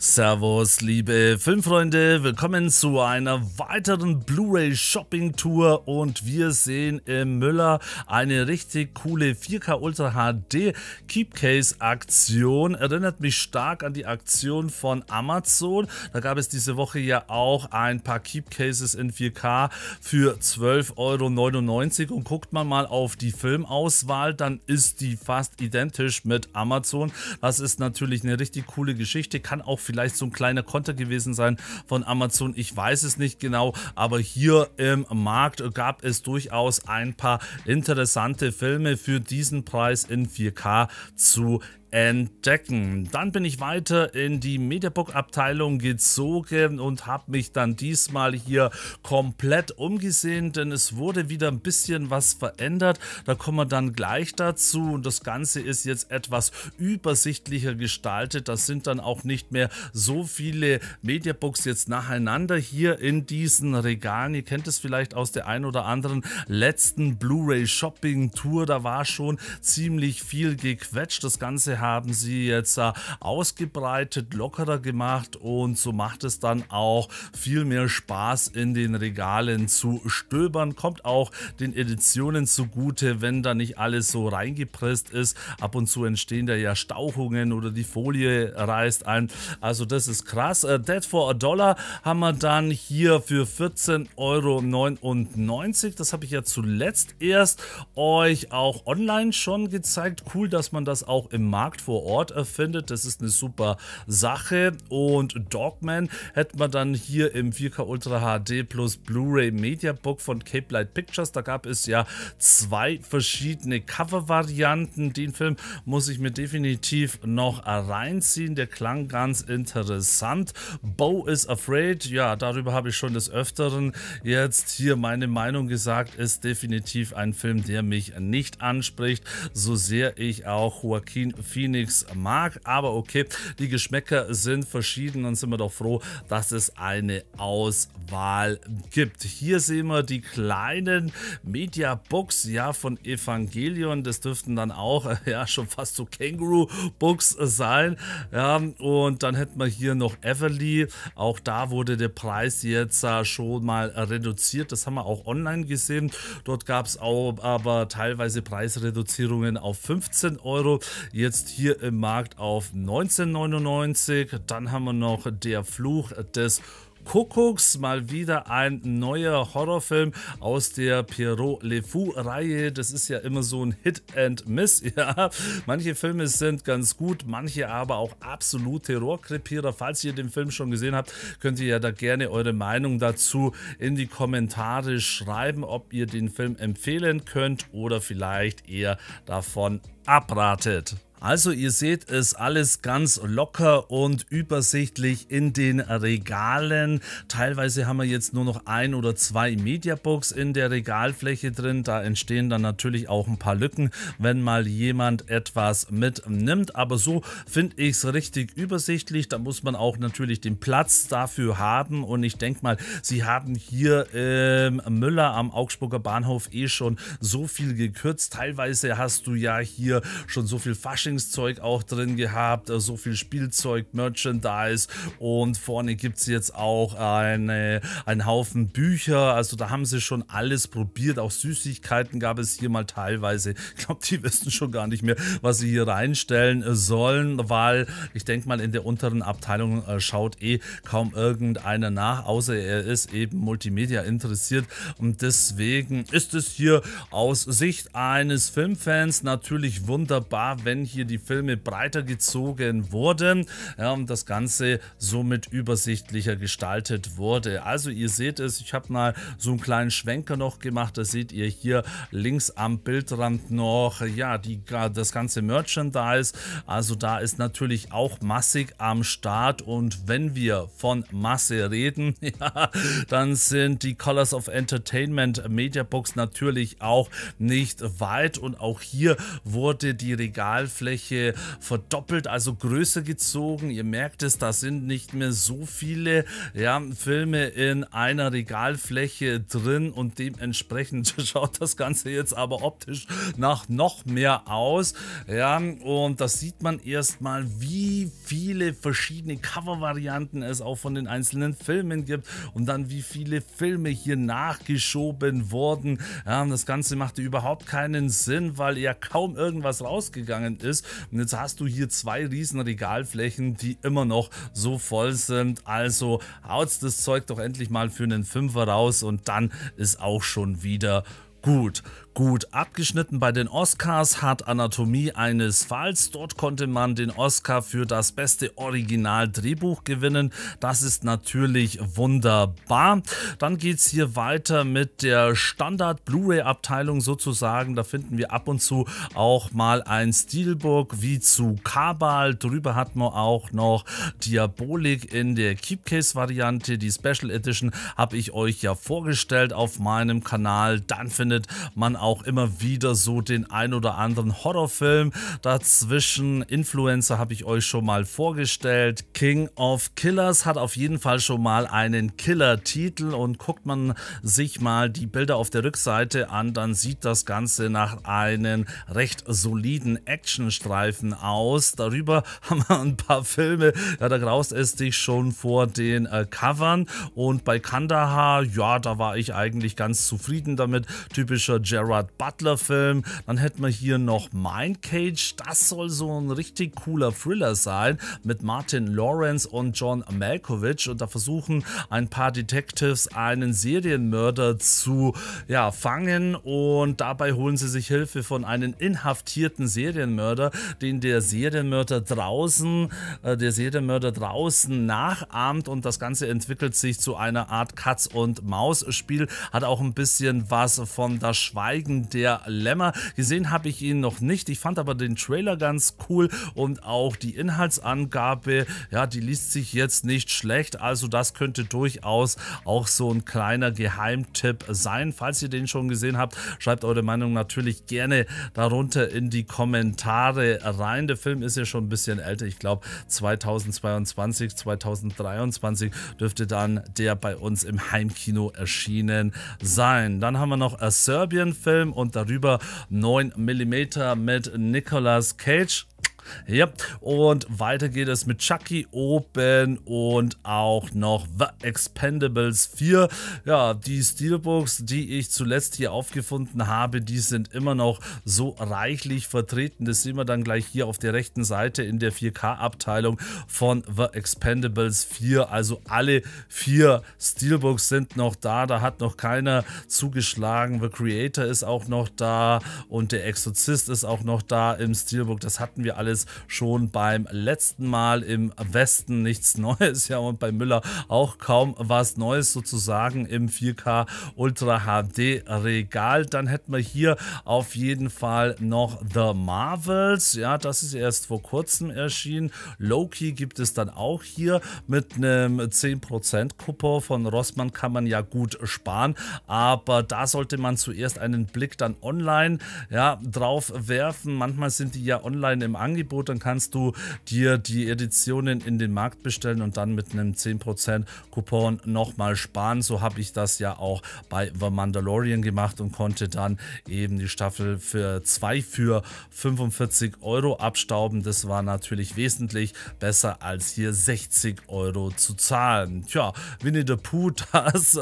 Servus, liebe Filmfreunde, willkommen zu einer weiteren Blu-ray Shopping Tour und wir sehen im Müller eine richtig coole 4K Ultra HD Keepcase Aktion. Erinnert mich stark an die Aktion von Amazon. Da gab es diese Woche ja auch ein paar Keepcases in 4K für 12,99 Euro und guckt man mal auf die Filmauswahl, dann ist die fast identisch mit Amazon. Das ist natürlich eine richtig coole Geschichte, kann auch vielleicht so ein kleiner Konter gewesen sein von Amazon. Ich weiß es nicht genau, aber hier im Markt gab es durchaus ein paar interessante Filme für diesen Preis in 4K zu entdecken. Dann bin ich weiter in die Mediabook-Abteilung gezogen und habe mich dann diesmal hier komplett umgesehen, denn es wurde wieder ein bisschen was verändert. Da kommen wir dann gleich dazu und das Ganze ist jetzt etwas übersichtlicher gestaltet. Das sind dann auch nicht mehr so viele Mediabooks jetzt nacheinander hier in diesen Regalen. Ihr kennt es vielleicht aus der ein oder anderen letzten Blu-ray Shopping Tour. Da war schon ziemlich viel gequetscht. Das Ganze haben sie jetzt äh, ausgebreitet, lockerer gemacht und so macht es dann auch viel mehr Spaß in den Regalen zu stöbern. Kommt auch den Editionen zugute, wenn da nicht alles so reingepresst ist. Ab und zu entstehen da ja Stauchungen oder die Folie reißt ein. Also das ist krass. Äh, Dead for a Dollar haben wir dann hier für 14,99 Euro. Das habe ich ja zuletzt erst euch auch online schon gezeigt. Cool, dass man das auch im Markt Markt vor Ort erfindet. Das ist eine super Sache. Und Dogman hätte man dann hier im 4K Ultra HD plus Blu-ray Media Book von Cape Light Pictures. Da gab es ja zwei verschiedene Cover-Varianten. Den Film muss ich mir definitiv noch reinziehen. Der klang ganz interessant. Bo is Afraid, ja, darüber habe ich schon des Öfteren jetzt hier meine Meinung gesagt, ist definitiv ein Film, der mich nicht anspricht, so sehr ich auch Joaquin Phoenix Phoenix mag. Aber okay, die Geschmäcker sind verschieden und sind wir doch froh, dass es eine Auswahl gibt. Hier sehen wir die kleinen Media Books ja, von Evangelion. Das dürften dann auch ja, schon fast so Kangaroo Books sein. Ja, und dann hätten wir hier noch Everly. Auch da wurde der Preis jetzt äh, schon mal reduziert. Das haben wir auch online gesehen. Dort gab es auch aber teilweise Preisreduzierungen auf 15 Euro. Jetzt hier im Markt auf 1999. Dann haben wir noch Der Fluch des Kuckucks, mal wieder ein neuer Horrorfilm aus der Pierrot Le Fou-Reihe. Das ist ja immer so ein Hit and Miss. Ja, manche Filme sind ganz gut, manche aber auch absolute Rohrkrepierer. Falls ihr den Film schon gesehen habt, könnt ihr ja da gerne eure Meinung dazu in die Kommentare schreiben, ob ihr den Film empfehlen könnt oder vielleicht eher davon abratet. Also ihr seht es alles ganz locker und übersichtlich in den Regalen. Teilweise haben wir jetzt nur noch ein oder zwei Mediabooks in der Regalfläche drin. Da entstehen dann natürlich auch ein paar Lücken, wenn mal jemand etwas mitnimmt. Aber so finde ich es richtig übersichtlich. Da muss man auch natürlich den Platz dafür haben. Und ich denke mal, sie haben hier im ähm, Müller am Augsburger Bahnhof eh schon so viel gekürzt. Teilweise hast du ja hier schon so viel Fasching Faschingszeug auch drin gehabt, äh, so viel Spielzeug, Merchandise und vorne gibt es jetzt auch eine, einen Haufen Bücher. Also da haben sie schon alles probiert. Auch Süßigkeiten gab es hier mal teilweise. Ich glaube, die wissen schon gar nicht mehr, was sie hier reinstellen äh, sollen, weil ich denke mal, in der unteren Abteilung äh, schaut eh kaum irgendeiner nach, außer er ist eben Multimedia interessiert. Und deswegen ist es hier aus Sicht eines Filmfans natürlich wunderbar, wenn hier hier die Filme breiter gezogen wurden ja, und das Ganze somit übersichtlicher gestaltet wurde. Also ihr seht es, ich habe mal so einen kleinen Schwenker noch gemacht, Da seht ihr hier links am Bildrand noch, ja, die, das ganze Merchandise, also da ist natürlich auch massig am Start und wenn wir von Masse reden, ja, dann sind die Colors of Entertainment Media Box natürlich auch nicht weit und auch hier wurde die Regalfläche Oberfläche verdoppelt, also größer gezogen. Ihr merkt es, da sind nicht mehr so viele ja, Filme in einer Regalfläche drin und dementsprechend schaut das Ganze jetzt aber optisch nach noch mehr aus. Ja, und das sieht man erstmal, wie viele verschiedene Cover-Varianten es auch von den einzelnen Filmen gibt und dann wie viele Filme hier nachgeschoben wurden. Ja, das Ganze machte überhaupt keinen Sinn, weil ja kaum irgendwas rausgegangen ist ist. Und jetzt hast du hier zwei riesen Regalflächen, die immer noch so voll sind. Also haut das Zeug doch endlich mal für einen Fünfer raus und dann ist auch schon wieder gut. Gut abgeschnitten bei den Oscars hat Anatomie eines Falls. Dort konnte man den Oscar für das beste Originaldrehbuch gewinnen. Das ist natürlich wunderbar. Dann geht es hier weiter mit der Standard-Blu-ray-Abteilung sozusagen. Da finden wir ab und zu auch mal ein Steelbook wie zu Kabal. Drüber hat man auch noch Diabolik in der Keepcase-Variante. Die Special Edition habe ich euch ja vorgestellt auf meinem Kanal. Dann findet man auch immer wieder so den ein oder anderen Horrorfilm. Dazwischen Influencer habe ich euch schon mal vorgestellt. King of Killers hat auf jeden Fall schon mal einen Killer-Titel und guckt man sich mal die Bilder auf der Rückseite an, dann sieht das Ganze nach einem recht soliden Actionstreifen aus. Darüber haben wir ein paar Filme, ja, da graust es dich schon vor den äh, Covern und bei Kandahar, ja, da war ich eigentlich ganz zufrieden damit. Typischer Gerard Gerard Butler Film. Dann hätten wir hier noch Mindcage. Das soll so ein richtig cooler Thriller sein mit Martin Lawrence und John Malkovich. Und da versuchen ein paar Detectives einen Serienmörder zu ja, fangen. Und dabei holen sie sich Hilfe von einem inhaftierten Serienmörder, den der Serienmörder draußen, äh, der Serienmörder draußen nachahmt. Und das Ganze entwickelt sich zu einer Art Katz- und Maus-Spiel. Hat auch ein bisschen was von das Schweigen Schweigen der Lämmer. Gesehen habe ich ihn noch nicht. Ich fand aber den Trailer ganz cool und auch die Inhaltsangabe, ja, die liest sich jetzt nicht schlecht. Also das könnte durchaus auch so ein kleiner Geheimtipp sein. Falls ihr den schon gesehen habt, schreibt eure Meinung natürlich gerne darunter in die Kommentare rein. Der Film ist ja schon ein bisschen älter. Ich glaube 2022, 2023 dürfte dann der bei uns im Heimkino erschienen sein. Dann haben wir noch A Serbian film Film und darüber 9 mm mit Nicolas Cage. Ja, und weiter geht es mit Chucky oben und auch noch The Expendables 4. Ja, die Steelbooks, die ich zuletzt hier aufgefunden habe, die sind immer noch so reichlich vertreten. Das sehen wir dann gleich hier auf der rechten Seite in der 4K-Abteilung von The Expendables 4. Also alle vier Steelbooks sind noch da. Da hat noch keiner zugeschlagen. The Creator ist auch noch da und der Exorzist ist auch noch da im Steelbook. Das hatten wir alle alles schon beim letzten Mal im Westen nichts Neues. Ja, und bei Müller auch kaum was Neues sozusagen im 4K Ultra HD Regal. Dann hätten wir hier auf jeden Fall noch The Marvels. Ja, das ist erst vor kurzem erschienen. Loki gibt es dann auch hier mit einem 10% Coupon von Rossmann kann man ja gut sparen, aber da sollte man zuerst einen Blick dann online ja, drauf werfen. Manchmal sind die ja online im Angebot Angebot, dann kannst du dir die Editionen in den Markt bestellen und dann mit einem 10% Coupon nochmal sparen. So habe ich das ja auch bei The Mandalorian gemacht und konnte dann eben die Staffel für 2 für 45 Euro abstauben. Das war natürlich wesentlich besser als hier 60 Euro zu zahlen. Tja, Winnie the Pooh, das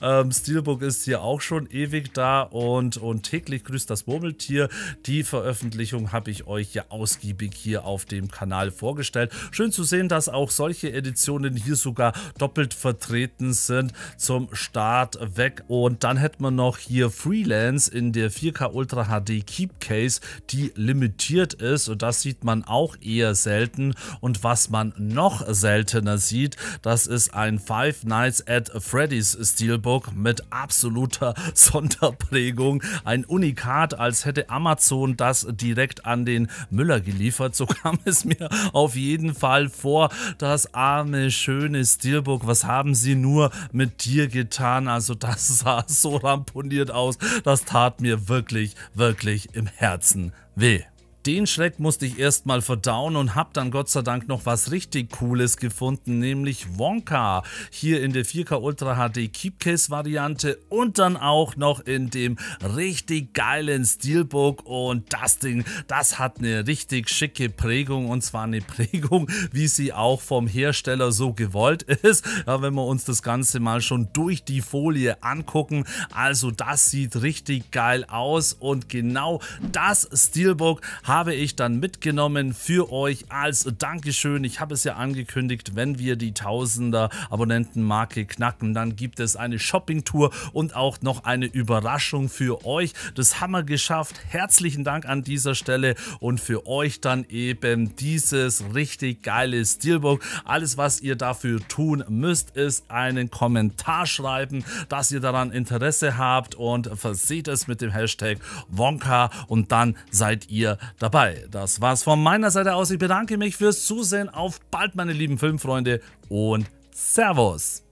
ähm, Steelbook ist hier auch schon ewig da und, und täglich grüßt das Murmeltier. Die Veröffentlichung habe ich euch ja ausgiebig Week hier auf dem Kanal vorgestellt. Schön zu sehen, dass auch solche Editionen hier sogar doppelt vertreten sind zum Start weg. Und dann hätten wir noch hier Freelance in der 4K Ultra HD Keep Case, die limitiert ist. Und das sieht man auch eher selten. Und was man noch seltener sieht, das ist ein Five Nights at Freddy's Steelbook mit absoluter Sonderprägung. Ein Unikat, als hätte Amazon das direkt an den Müller geliefert ausgeliefert. So kam es mir auf jeden Fall vor. Das arme, schöne Steelbook, was haben sie nur mit dir getan? Also das sah so ramponiert aus. Das tat mir wirklich, wirklich im Herzen weh. Den Schreck musste ich erstmal verdauen und hab dann Gott sei Dank noch was richtig Cooles gefunden, nämlich Wonka. Hier in der 4K Ultra HD Keepcase Variante und dann auch noch in dem richtig geilen Steelbook. Und das Ding, das hat eine richtig schicke Prägung und zwar eine Prägung, wie sie auch vom Hersteller so gewollt ist. Ja, wenn wir uns das Ganze mal schon durch die Folie angucken. Also das sieht richtig geil aus und genau das Steelbook hat habe ich dann mitgenommen für euch als Dankeschön. Ich habe es ja angekündigt, wenn wir die Tausender Abonnentenmarke knacken, dann gibt es eine Shopping-Tour und auch noch eine Überraschung für euch. Das haben wir geschafft. Herzlichen Dank an dieser Stelle und für euch dann eben dieses richtig geile Steelbook. Alles, was ihr dafür tun müsst, ist einen Kommentar schreiben, dass ihr daran Interesse habt und verseht es mit dem Hashtag Wonka und dann seid ihr dabei. Das war's von meiner Seite aus. Ich bedanke mich fürs Zusehen. Auf bald, meine lieben Filmfreunde und Servus!